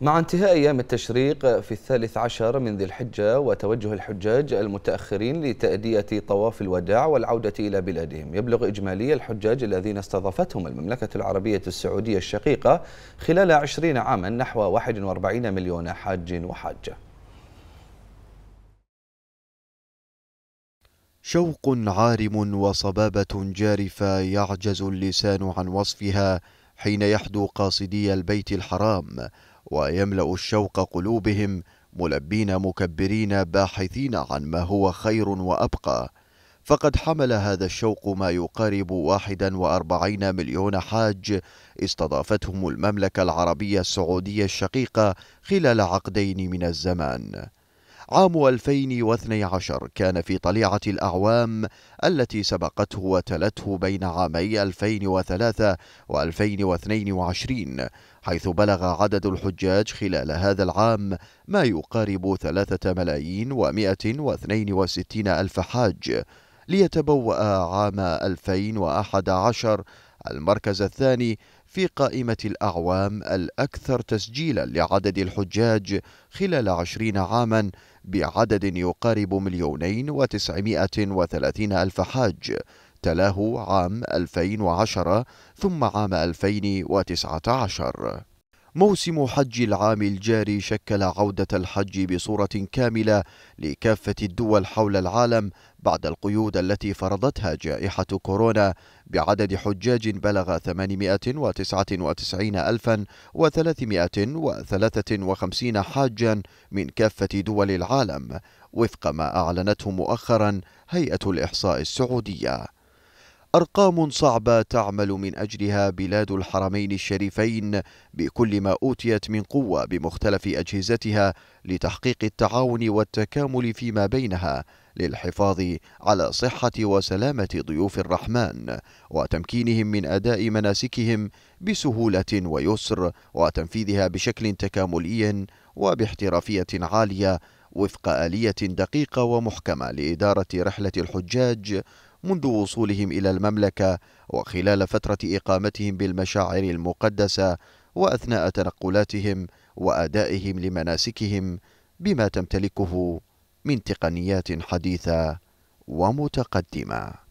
مع انتهاء أيام التشريق في الثالث عشر من ذي الحجة وتوجه الحجاج المتأخرين لتأدية طواف الوداع والعودة إلى بلادهم يبلغ إجمالي الحجاج الذين استضافتهم المملكة العربية السعودية الشقيقة خلال عشرين عاما نحو 41 مليون حاج وحاجة شوق عارم وصبابة جارفة يعجز اللسان عن وصفها حين يحدو قاصدي البيت الحرام ويملا الشوق قلوبهم ملبين مكبرين باحثين عن ما هو خير وابقى فقد حمل هذا الشوق ما يقارب 41 مليون حاج استضافتهم المملكة العربية السعودية الشقيقة خلال عقدين من الزمان عام 2012 كان في طليعة الأعوام التي سبقته وتلته بين عامي 2003 و 2022 حيث بلغ عدد الحجاج خلال هذا العام ما يقارب ثلاثة ملايين واثنين وستين ألف حاج ليتبوأ عام 2011 المركز الثاني في قائمة الأعوام الأكثر تسجيلا لعدد الحجاج خلال عشرين عاما بعدد يقارب مليونين وتسعمائة وثلاثين ألف حاج تلاه عام 2010 ثم عام 2019 موسم حج العام الجاري شكل عودة الحج بصورة كاملة لكافة الدول حول العالم بعد القيود التي فرضتها جائحة كورونا بعدد حجاج بلغ 899,353 حاجا من كافة دول العالم وفق ما أعلنته مؤخرا هيئة الإحصاء السعودية أرقام صعبة تعمل من أجلها بلاد الحرمين الشريفين بكل ما أوتيت من قوة بمختلف أجهزتها لتحقيق التعاون والتكامل فيما بينها للحفاظ على صحة وسلامة ضيوف الرحمن وتمكينهم من أداء مناسكهم بسهولة ويسر وتنفيذها بشكل تكاملي وباحترافية عالية وفق آلية دقيقة ومحكمة لإدارة رحلة الحجاج منذ وصولهم إلى المملكة وخلال فترة إقامتهم بالمشاعر المقدسة وأثناء تنقلاتهم وأدائهم لمناسكهم بما تمتلكه من تقنيات حديثة ومتقدمة